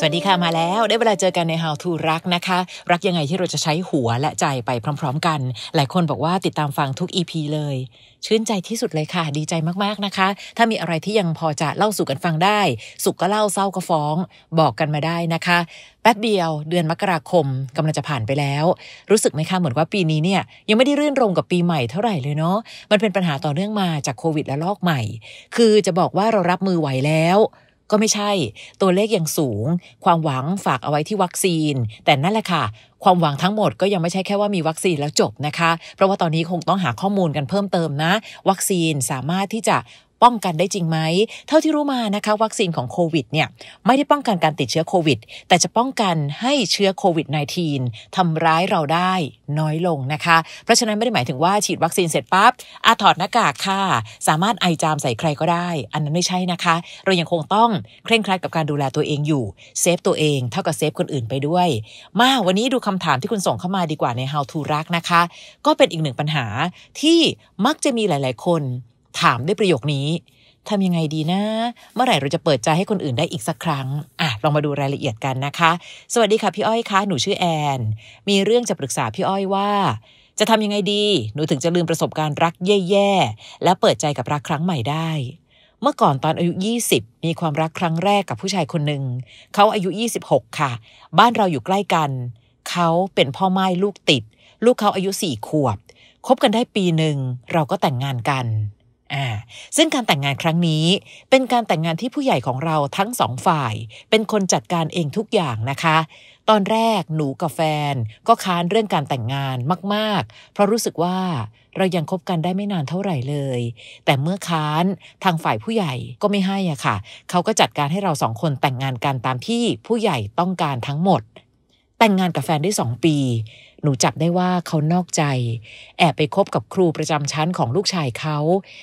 สวัสดีค่ะ มาแล้วได้เวลาเจอกันใน How to รักนะคะ รักยังไงที่เราจะใช้หัวและใจไปพร้อมๆกัน หลายคนบอกว่าติดตามฟังทุก EP เลย ชื่นใจที่สุดเลยค่ะ ดีใจมากๆนะคะ ถ้ามีอะไรที่ยังพอจะเล่าสู่กันฟังได้ สุขก็เล่าเศร้าก็ฟ้อง บอกกันมาได้นะคะ แป๊บเดียวเดือนมกราคมกำลังจะผ่านไปแล้ว รู้สึกไหมคะเหมือนว่าปีนี้เนี่ย ยังไม่ได้รื่นรมกับปีใหม่เท่าไหร่เลยเนาะมันเป็นปัญหาต่อเนื่องมาจากโควิดและลอกใหม่ คือจะบอกว่าเรารับมือไหวแล้วก็ไม่ใช่ ตัวเลขยังสูง ความหวังฝากเอาไว้ที่วัคซีน แต่นั่นแหละค่ะ ความหวังทั้งหมดก็ยังไม่ใช่แค่ว่ามีวัคซีนแล้วจบนะคะ เพราะว่าตอนนี้คงต้องหาข้อมูลกันเพิ่มเติมนะ วัคซีนสามารถที่จะป้องกันได้จริงไหมเท่าที่รู้มานะคะวัคซีนของโควิดเนี่ยไม่ได้ป้องกันการติดเชื้อโควิดแต่จะป้องกันให้เชื้อโควิด -19 ทำร้ายเราได้น้อยลงนะคะ เพราะฉะนั้นไม่ได้หมายถึงว่าฉีดวัคซีนเสร็จปั๊บอาถอดหน้ากากค่ะสามารถไอจามใส่ใครก็ได้ อันนั้นไม่ใช่นะคะ เรายังคงต้องเคร่งครัดกับการดูแลตัวเองอยู่เซฟตัวเองเท่ากับเซฟคนอื่นไปด้วยมาวันนี้ดูคำถามที่คุณส่งเข้ามาดีกว่าใน How to รักนะคะก็เป็นอีกหนึ่งปัญหาที่มักจะมีหลายๆ คนถามด้วยประโยคนี้ทำยังไงดีนะ เมื่อไหร่เราจะเปิดใจให้คนอื่นได้อีกสักครั้งอ่ะลองมาดูรายละเอียดกันนะคะ สวัสดีค่ะพี่อ้อยคะหนูชื่อแอนมีเรื่องจะปรึกษาพี่อ้อยว่า จะทำยังไงดีหนูถึงจะลืมประสบการณ์รักแย่ๆและเปิดใจกับรักครั้งใหม่ได้ เมื่อก่อนตอนอายุ 20 มีความรักครั้งแรกกับผู้ชายคนหนึ่งเขาอายุ 26 ค่ะ บ้านเราอยู่ใกล้กันเขาเป็นพ่อไม้ลูกติด ลูกเขาอายุสี่ขวบคบกันได้ปีหนึ่งเราก็แต่งงานกันอ่าซึ่งการแต่งงานครั้งนี้ เป็นการแต่งงานที่ผู้ใหญ่ของเราทั้งสองฝ่าย เป็นคนจัดการเองทุกอย่างนะคะ ตอนแรกหนูกับแฟนก็ค้านเรื่องการแต่งงานมาก ๆ เพราะรู้สึกว่าเรายังคบกันได้ไม่นานเท่าไหร่เลย แต่เมื่อค้านทางฝ่ายผู้ใหญ่ก็ไม่ให้อ่ะค่ะ เขาก็จัดการให้เราสองคนแต่งงานกัน ตามที่ผู้ใหญ่ต้องการทั้งหมด แต่งงานกับแฟนได้สองปีหนูจับได้ว่าเขานอกใจ แอบไปคบกับครูประจำชั้นของลูกชายเขา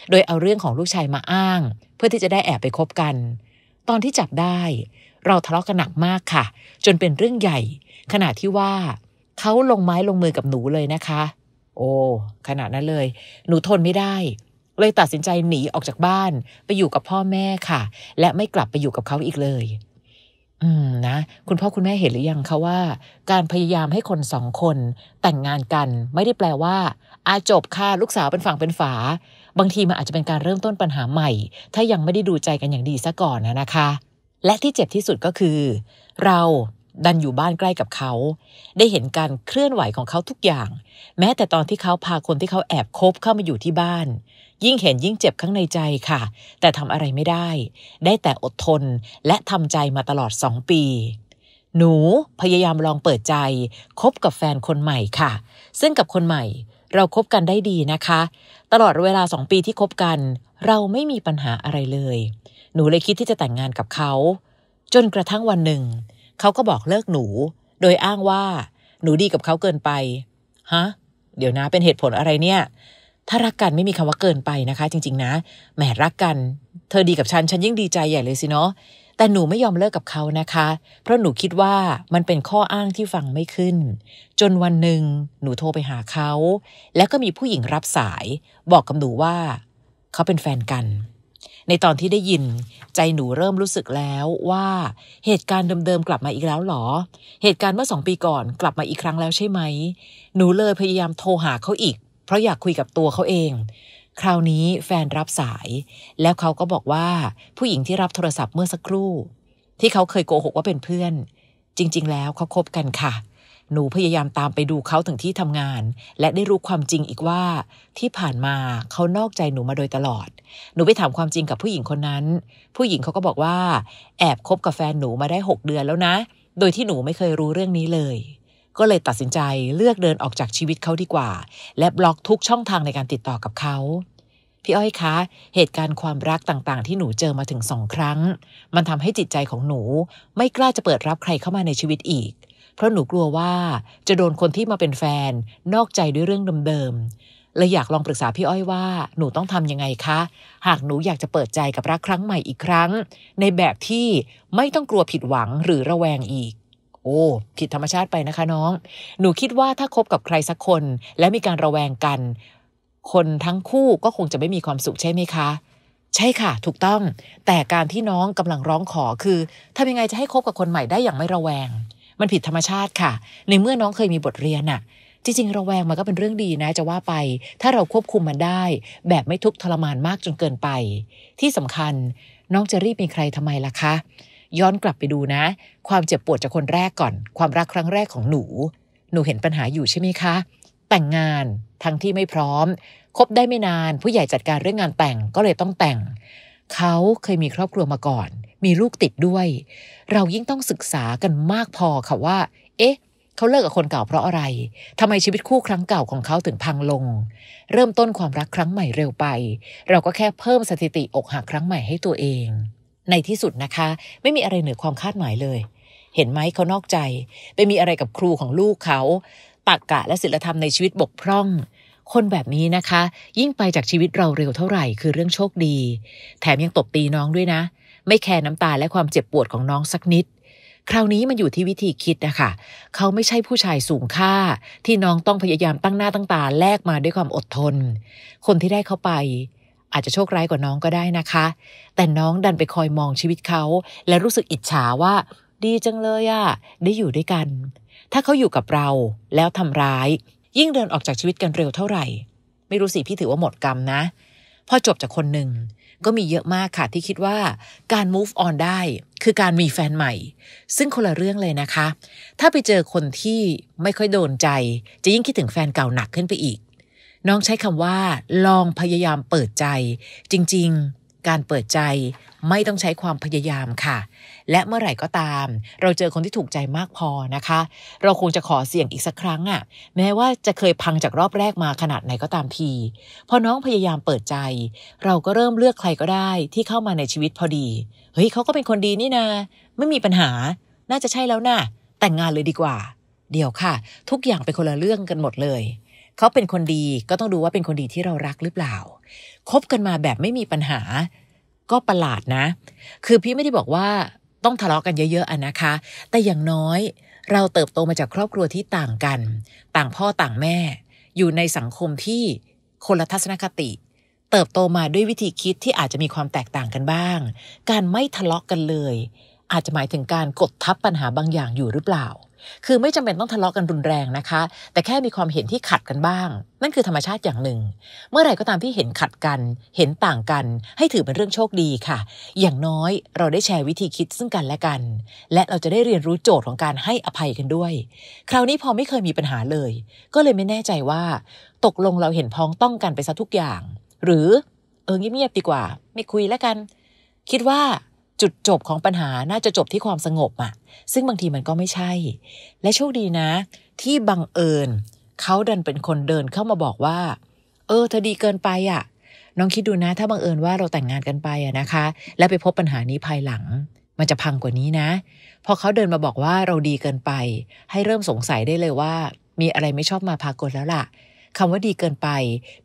โดยเอาเรื่องของลูกชายมาอ้าง เพื่อที่จะได้แอบไปคบกัน ตอนที่จับได้ เราทะเลาะกันหนักมากค่ะ จนเป็นเรื่องใหญ่ขนาดที่ว่า เขาลงไม้ลงมือกับหนูเลยนะคะ โอ้ขนาดนั้นเลย หนูทนไม่ได้ เลยตัดสินใจหนีออกจากบ้าน ไปอยู่กับพ่อแม่ค่ะ และไม่กลับไปอยู่กับเขาอีกเลยอืมนะ คุณพ่อคุณแม่เห็นหรือยังคะว่า การพยายามให้คนสองคนแต่งงานกัน ไม่ได้แปลว่า อาจบค่ะลูกสาวเป็นฝั่งเป็นฝา บางทีมันอาจจะเป็นการเริ่มต้นปัญหาใหม่ ถ้ายังไม่ได้ดูใจกันอย่างดีซะก่อนนะคะ และที่เจ็บที่สุดก็คือ เราดันอยู่บ้านใกล้กับเขา ได้เห็นการเคลื่อนไหวของเขาทุกอย่าง แม้แต่ตอนที่เขาพาคนที่เขาแอบคบเข้ามาอยู่ที่บ้าน ยิ่งเห็นยิ่งเจ็บข้างในใจค่ะ แต่ทำอะไรไม่ได้ ได้แต่อดทนและทำใจมาตลอดสองปี หนู พยายามลองเปิดใจ คบกับแฟนคนใหม่ค่ะ ซึ่งกับคนใหม่เราครบกันได้ดีนะคะ ตลอดเวลาสองปีที่คบกัน เราไม่มีปัญหาอะไรเลย หนูเลยคิดที่จะแต่งงานกับเขา จนกระทั่งวันหนึ่งเขาก็บอกเลิกหนู โดยอ้างว่าหนูดีกับเขาเกินไปฮะเดี๋ยวนะเป็นเหตุผลอะไรเนี่ย ถ้ารักกันไม่มีคำว่าเกินไปนะคะจริงๆ นะแหมรักกัน เธอดีกับฉัน ฉันยิ่งดีใจใหญ่เลยสิเนาะแต่หนูไม่ยอมเลิกกับเขานะคะ เพราะหนูคิดว่ามันเป็นข้ออ้างที่ฟังไม่ขึ้น จนวันหนึ่ง หนูโทรไปหาเขา แล้วก็มีผู้หญิงรับสาย บอกกับหนูว่าเขาเป็นแฟนกันในตอนที่ได้ยินใจหนูเริ่มรู้สึกแล้วว่าเหตุการณ์เดิมๆ กลับมาอีกแล้วหรอ เหตุการณ์เมื่อสองปีก่อนกลับมาอีกครั้งแล้วใช่ไหม หนูเลยพยายามโทรหาเขาอีกเพราะอยากคุยกับตัวเขาเอง คราวนี้แฟนรับสาย แล้วเขาก็บอกว่าผู้หญิงที่รับโทรศัพท์เมื่อสักครู่ ที่เขาเคยโกหกว่าเป็นเพื่อน จริงๆแล้วเขาคบกันค่ะหนูพยายามตามไปดูเขาถึงที่ทำงาน และได้รู้ความจริงอีกว่าที่ผ่านมาเขานอกใจหนูมาโดยตลอดหนูไปถามความจริงกับผู้หญิงคนนั้น ผู้หญิงเขาก็บอกว่าแอบคบกับแฟนหนูมาได้ 6 เดือนแล้วนะ โดยที่หนูไม่เคยรู้เรื่องนี้เลย ก็เลยตัดสินใจเลือกเดินออกจากชีวิตเขาดีกว่า และบล็อกทุกช่องทางในการติดต่อกับเขาพี่อ้อยคะ เหตุการณ์ความรักต่างๆ ที่หนูเจอมาถึงสองครั้ง มันทำให้จิตใจของหนูไม่กล้าจะเปิดรับใครเข้ามาในชีวิตอีกเพราะหนูกลัวว่าจะโดนคนที่มาเป็นแฟน นอกใจด้วยเรื่องเดิมๆ เลยอยากลองปรึกษาพี่อ้อยว่าหนูต้องทำยังไงคะ หากหนูอยากจะเปิดใจกับรักครั้งใหม่อีกครั้ง ในแบบที่ไม่ต้องกลัวผิดหวังหรือระแวงอีก โอ้ผิดธรรมชาติไปนะคะน้อง หนูคิดว่าถ้าคบกับใครสักคน และมีการระแวงกัน คนทั้งคู่ก็คงจะไม่มีความสุขใช่ไหมคะ ใช่ค่ะ ถูกต้อง แต่การที่น้องกำลังร้องขอคือทำยังไงจะให้คบกับคนใหม่ได้อย่างไม่ระแวงมันผิดธรรมชาติค่ะ ในเมื่อน้องเคยมีบทเรียนอะจริง ๆระแวงมันก็เป็นเรื่องดีนะจะว่าไป ถ้าเราควบคุมมันได้ แบบไม่ทุกข์ทรมานมากจนเกินไป ที่สำคัญน้องจะรีบมีใครทำไมล่ะคะ ย้อนกลับไปดูนะ ความเจ็บปวดจากคนแรกก่อน ความรักครั้งแรกของหนู หนูเห็นปัญหาอยู่ใช่ไหมคะ แต่งงาน ทั้งที่ไม่พร้อม คบได้ไม่นาน ผู้ใหญ่จัดการเรื่องงานแต่งก็เลยต้องแต่งเขาเคยมีครอบครัวมาก่อน มีลูกติดด้วย เรายิ่งต้องศึกษากันมากพอค่ะว่า เอ๊ะ เขาเลิกกับคนเก่าเพราะอะไร ทำไมชีวิตคู่ครั้งเก่าของเขาถึงพังลง เริ่มต้นความรักครั้งใหม่เร็วไป เราก็แค่เพิ่มสถิติอกหักครั้งใหม่ให้ตัวเอง ในที่สุดนะคะ ไม่มีอะไรเหนือความคาดหมายเลย เห็นไหมเขานอกใจไปมีอะไรกับครูของลูกเขาตากกะและศีลธรรมในชีวิตบกพร่องคนแบบนี้นะคะ ยิ่งไปจากชีวิตเราเร็วเท่าไหร่คือเรื่องโชคดี แถมยังตบตีน้องด้วยนะ ไม่แคร์น้ำตาและความเจ็บปวดของน้องสักนิด คราวนี้มันอยู่ที่วิธีคิดนะคะเขาไม่ใช่ผู้ชายสูงค่าที่น้องต้องพยายามตั้งหน้าตั้งตาแลกมาด้วยความอดทน คนที่ได้เข้าไป อาจจะโชคร้ายกว่าน้องก็ได้นะคะ แต่น้องดันไปคอยมองชีวิตเขา และรู้สึกอิจฉาว่า ดีจังเลยอะได้อยู่ด้วยกัน ถ้าเขาอยู่กับเราแล้วทำร้ายยิ่งเดินออกจากชีวิตกันเร็วเท่าไหร่ไม่รู้สิพี่ถือว่าหมดกรรมนะ พอจบจากคนหนึ่งก็มีเยอะมากค่ะที่คิดว่า การ move on ได้ คือการมีแฟนใหม่ ซึ่งคนละเรื่องเลยนะคะ ถ้าไปเจอคนที่ไม่ค่อยโดนใจ จะยิ่งคิดถึงแฟนเก่าหนักขึ้นไปอีก น้องใช้คำว่า ลองพยายามเปิดใจ จริง ๆ การเปิดใจไม่ต้องใช้ความพยายามค่ะ และเมื่อไหร่ก็ตาม เราเจอคนที่ถูกใจมากพอนะคะ เราคงจะขอเสี่ยงอีกสักครั้งอะ่ะแม้ว่าจะเคยพังจากรอบแรกมาขนาดไหนก็ตามทีพอน้องพยายามเปิดใจ เราก็เริ่มเลือกใครก็ได้ที่เข้ามาในชีวิตพอดี เฮ้ยเขาก็เป็นคนดีนี่นะไม่มีปัญหา น่าจะใช่แล้วนะ่ะแต่งงานเลยดีกว่า เดี๋ยวค่ะ ทุกอย่างเป็นคนละเรื่องกันหมดเลยเขาเป็นคนดีก็ต้องดูว่าเป็นคนดีที่เรารักหรือเปล่าคบกันมาแบบไม่มีปัญหาก็ประหลาดนะ คือพี่ไม่ได้บอกว่าต้องทะเลาะกันเยอะๆอะนะคะ แต่อย่างน้อยเราเติบโตมาจากครอบครัวที่ต่างกัน ต่างพ่อต่างแม่ อยู่ในสังคมที่คนละทัศนคติ เติบโตมาด้วยวิธีคิดที่อาจจะมีความแตกต่างกันบ้าง การไม่ทะเลาะกกันเลย อาจจะหมายถึงการกดทับปัญหาบางอย่างอยู่หรือเปล่าคือไม่จำเป็นต้องทะเลาะกันรุนแรงนะคะ แต่แค่มีความเห็นที่ขัดกันบ้าง นั่นคือธรรมชาติอย่างหนึ่ง เมื่อไหร่ก็ตามที่เห็นขัดกัน เห็นต่างกันให้ถือเป็นเรื่องโชคดีค่ะ อย่างน้อยเราได้แชร์วิธีคิดซึ่งกันและกัน และเราจะได้เรียนรู้โจทย์ของการให้อภัยกันด้วย คราวนี้พอไม่เคยมีปัญหาเลย ก็เลยไม่แน่ใจว่า ตกลงเราเห็นพ้องต้องกันไปซะทุกอย่าง หรือ เออเงียบๆดีกว่า ไม่คุยแล้วกัน คิดว่าจุด จบของปัญหา น่าจะจบที่ความสงบอะ ซึ่งบางทีมันก็ไม่ใช่ และ โชค ดีนะ ที่ บังเอิญเขาดัน เป็นคนเดินเข้ามาบอกว่า เออเธอดีเกินไปอะน้องคิดดูนะ ถ้า บังเอิญว่าเราแต่งงานกันไปอะนะคะ แล้ว ไปพบปัญหานี้ภายหลัง มันจะพังกว่านี้นะ พอเขาเดินมาบอกว่าเราดีเกินไป ให้เริ่มสงสัยได้เลยว่า มีอะไรไม่ชอบมาพากลแล้วล่ะคำว่าดีเกินไป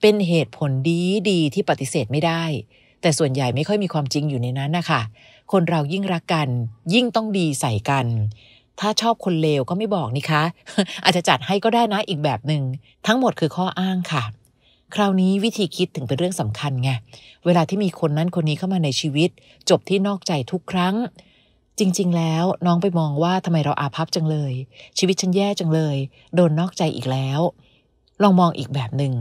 เป็นเหตุผลดีดีที่ปฏิเสธไม่ได้ แต่ส่วนใหญ่ไม่ค่อยมีความจริงอยู่ในนั้นนะคะคนเรายิ่งรักกัน ยิ่งต้องดีใส่กัน ถ้าชอบคนเลวก็ไม่บอกนี่คะอาจจะจัดให้ก็ได้นะอีกแบบหนึง่งทั้งหมดคือข้ออ้างค่ะ คราวนี้วิธีคิดถึงเป็นเรื่องสำคัญไงเวลาที่มีคนนั้นคนนี้เข้ามาในชีวิต จบที่นอกใจทุกครั้ง จริงๆ แล้วน้องไปมองว่าทำไมเราอาภัพจังเลย ชีวิตฉันแย่จังเลย โดนนอกใจอีกแล้ว ลองมองอีกแบบหนึง่ง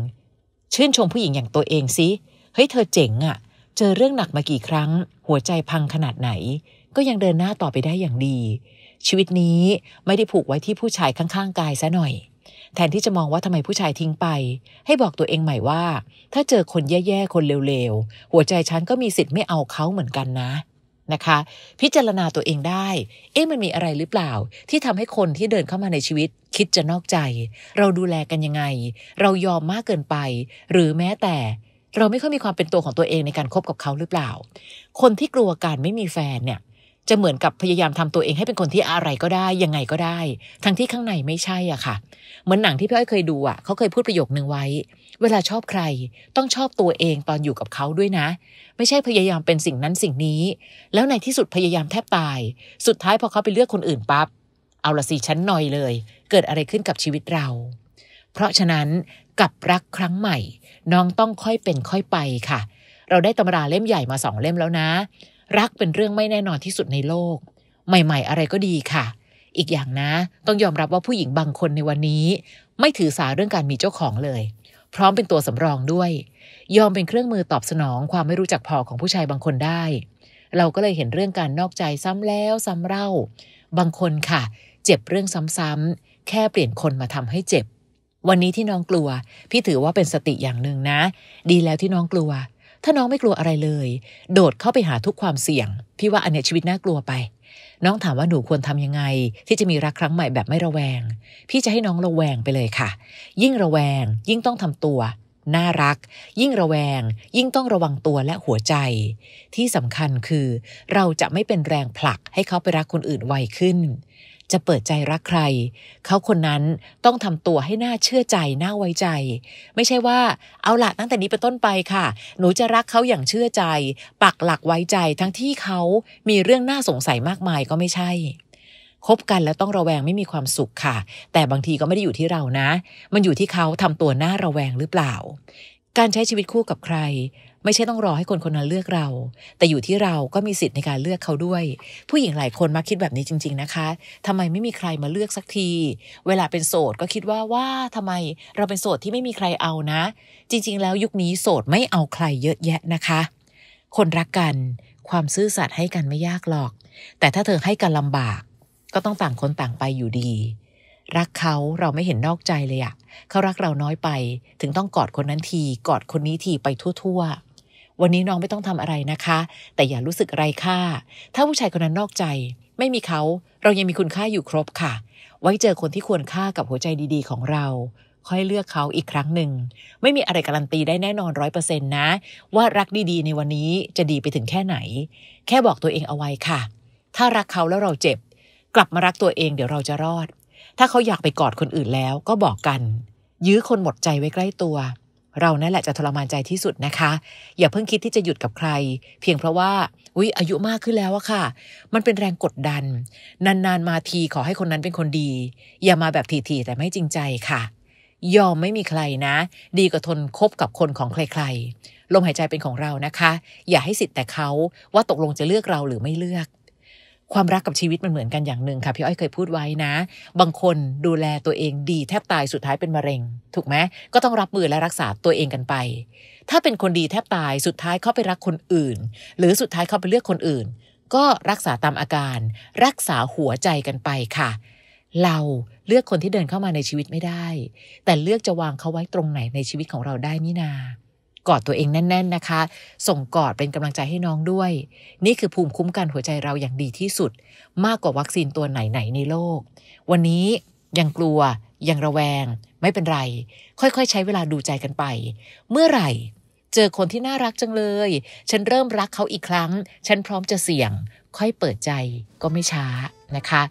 ชื่นชมผู้หญิงอย่างตัวเองสิเฮ้ยเธอเจ๋งอะ่ะเจอเรื่องหนักมากี่ครั้ง หัวใจพังขนาดไหน ก็ยังเดินหน้าต่อไปได้อย่างดี ชีวิตนี้ไม่ได้ผูกไว้ที่ผู้ชายข้างๆ กายซะหน่อยแทนที่จะมองว่าทำไมผู้ชายทิ้งไป ให้บอกตัวเองใหม่ว่า ถ้าเจอคนแย่ๆคนเลวๆหัวใจฉันก็มีสิทธิ์ไม่เอาเขาเหมือนกันนะนะคะ พิจารณาตัวเองได้ เอ๊ะมันมีอะไรหรือเปล่า ที่ทำให้คนที่เดินเข้ามาในชีวิต คิดจะนอกใจ เราดูแลกันยังไง เรายอมมากเกินไป หรือแม้แต่เราไม่ค่อยมีความเป็นตัวของตัวเองในการคบกับเขาหรือเปล่า คนที่กลัวการไม่มีแฟนเนี่ยจะเหมือนกับพยายามทำตัวเอง ให้เป็นคนที่อะไรก็ได้ยังไงก็ได้ ทั้งที่ข้างในไม่ใช่อ่ะค่ะ เหมือนหนังที่พี่อ้อยเคยดูอ่ะเขาเคยพูดประโยคนึงไว้ เวลาชอบใคร ต้องชอบตัวเองตอนอยู่กับเขาด้วยนะ ไม่ใช่พยายามเป็นสิ่งนั้นสิ่งนี้ แล้วในที่สุดพยายามแทบตาย สุดท้ายพอเขาไปเลือกคนอื่นปับ๊บเอาละสิฉันหน่อยเลย เกิดอะไรขึ้นกับชีวิตเรา เพราะฉะนั้นกับรักครั้งใหม่ น้องต้องค่อยเป็นค่อยไปค่ะ เราได้ตำราเล่มใหญ่มาสองเล่มแล้วนะ รักเป็นเรื่องไม่แน่นอนที่สุดในโลก ใหม่ๆอะไรก็ดีค่ะ อีกอย่างนะ ต้องยอมรับว่าผู้หญิงบางคนในวันนี้ ไม่ถือสาเรื่องการมีเจ้าของเลย พร้อมเป็นตัวสำรองด้วย ยอมเป็นเครื่องมือตอบสนองความไม่รู้จักพอของผู้ชายบางคนได้ เราก็เลยเห็นเรื่องการนอกใจซ้ำแล้วซ้ำเล่าบางคนค่ะ เจ็บเรื่องซ้ำๆแค่เปลี่ยนคนมาทำให้เจ็บวันนี้ที่น้องกลัว พี่ถือว่าเป็นสติอย่างหนึ่งนะ ดีแล้วที่น้องกลัว ถ้าน้องไม่กลัวอะไรเลย โดดเข้าไปหาทุกความเสี่ยงพี่ว่าอันเนี้ยชีวิตน่ากลัวไป น้องถามว่าหนูควรทำยังไง ที่จะมีรักครั้งใหม่แบบไม่ระแวง พี่จะให้น้องระแวงไปเลยค่ะ ยิ่งระแวง ยิ่งต้องทำตัว น่ารัก ยิ่งระแวง ยิ่งต้องระวังตัวและหัวใจ ที่สำคัญคือ เราจะไม่เป็นแรงผลักให้เขาไปรักคนอื่นไวขึ้นจะเปิดใจรักใคร เขาคนนั้นต้องทำตัวให้หน่าเชื่อใจ น่าไว้ใจ ไม่ใช่ว่า เอาละตั้งแต่นี้เป็นต้นไปค่ะ หนูจะรักเขาอย่างเชื่อใจ ปักหลักไว้ใจ ทั้งที่เขามีเรื่องน่าสงสัยมากมายก็ไม่ใช่คบกันแล้วต้องระแวงไม่มีความสุขค่ะ แต่บางทีก็ไม่ได้อยู่ที่เรานะ มันอยู่ที่เขาทำตัวหน้าระแวงหรือเปล่า การใช้ชีวิตคู่กับใครไม่ใช่ต้องรอให้คนคนนั้นเลือกเรา แต่อยู่ที่เราก็มีสิทธิ์ในการเลือกเขาด้วย ผู้หญิงหลายคนมักคิดแบบนี้จริง ๆนะคะ ทำไมไม่มีใครมาเลือกสักที เวลาเป็นโสดก็คิดว่าว่าทำไมเราเป็นโสดที่ไม่มีใครเอานะ จริงๆ แล้วยุคนี้โสดไม่เอาใครเยอะแยะนะคะ คนรักกัน ความซื่อสัตย์ให้กันไม่ยากหรอก แต่ถ้าเธอให้กันลำบาก ก็ต้องต่างคนต่างไปอยู่ดี รักเขาเราไม่เห็นนอกใจเลยอะเขารักเราน้อยไป ถึงต้องกอดคนนั้นทีกอดคนนี้ทีไปทั่วๆวันนี้น้องไม่ต้องทำอะไรนะคะแต่อย่ารู้สึกไร้ค่าถ้าผู้ชายคนนั้นนอกใจ ไม่มีเขาเรายังมีคุณค่าอยู่ครบค่ะ ไว้เจอคนที่ควรค่ากับหัวใจดีๆ ของเรา ค่อยเลือกเขาอีกครั้งหนึ่งไม่มีอะไรการันตีได้แน่นอนร้อยเปอร์เซ็นต์นะ ว่ารักดีๆ ในวันนี้จะดีไปถึงแค่ไหน แค่บอกตัวเองเอาไว้ค่ะ ถ้ารักเขาแล้วเราเจ็บ กลับมารักตัวเองเดี๋ยวเราจะรอด ถ้าเขาอยากไปกอดคนอื่นแล้วก็บอกกัน ยื้อคนหมดใจไว้ใกล้ตัวเรานั่นแหละจะทรมานใจที่สุดนะคะ อย่าเพิ่งคิดที่จะหยุดกับใคร เพียงเพราะว่าอุ๊ยอายุมากขึ้นแล้วอะค่ะ มันเป็นแรงกดดันนานๆ มาทีขอให้คนนั้นเป็นคนดี อย่ามาแบบ ทีๆแต่ไม่จริงใจค่ะ ยอมไม่มีใครนะ ดีกว่าทนคบกับคนของใคร ๆลมหายใจเป็นของเรานะคะ อย่าให้สิทธิ์แต่เขาว่าตกลงจะเลือกเราหรือไม่เลือกความรักกับชีวิตมันเหมือนกันอย่างหนึ่งค่ะพี่อ้อยเคยพูดไว้นะ บางคนดูแลตัวเองดีแทบตายสุดท้ายเป็นมะเร็ง ถูกไหมก็ต้องรับมือและรักษาตัวเองกันไป ถ้าเป็นคนดีแทบตายสุดท้ายเขาไปรักคนอื่น หรือสุดท้ายเขาไปเลือกคนอื่น ก็รักษาตามอาการ รักษาหัวใจกันไปค่ะ เราเลือกคนที่เดินเข้ามาในชีวิตไม่ได้ แต่เลือกจะวางเขาไว้ตรงไหนในชีวิตของเราได้นี่นากอดตัวเองแน่น ๆนะคะ ส่งกอดเป็นกำลังใจให้น้องด้วย นี่คือภูมิคุ้มกันหัวใจเราอย่างดีที่สุด มากกว่าวัคซีนตัวไหนๆในโลก วันนี้ยังกลัวยังระแวง ไม่เป็นไร ค่อย ๆ ใช้เวลาดูใจกันไป เมื่อไหร่ เจอคนที่น่ารักจังเลย ฉันเริ่มรักเขาอีกครั้ง ฉันพร้อมจะเสี่ยง ค่อยเปิดใจก็ไม่ช้านะคะ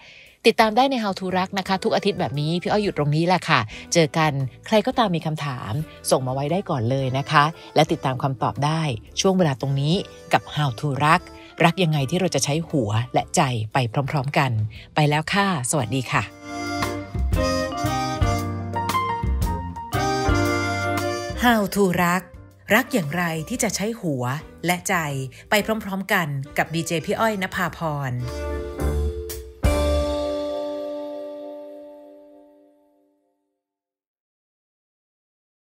ติดตามได้ใน How to รักนะคะทุกอาทิตย์แบบนี้พี่อ้อยหยุดตรงนี้แหละค่ะ เจอกันใครก็ตามมีคำถาม ส่งมาไว้ได้ก่อนเลยนะคะ และติดตามคำตอบได้ช่วงเวลาตรงนี้กับ How to รักรักยังไงที่เราจะใช้หัวและใจไปพร้อมๆ กัน ไปแล้วค่ะ สวัสดีค่ะ How to รักรักอย่างไรที่จะใช้หัวและใจไปพร้อมๆกันกับดีเจพี่อ้อยนภาพร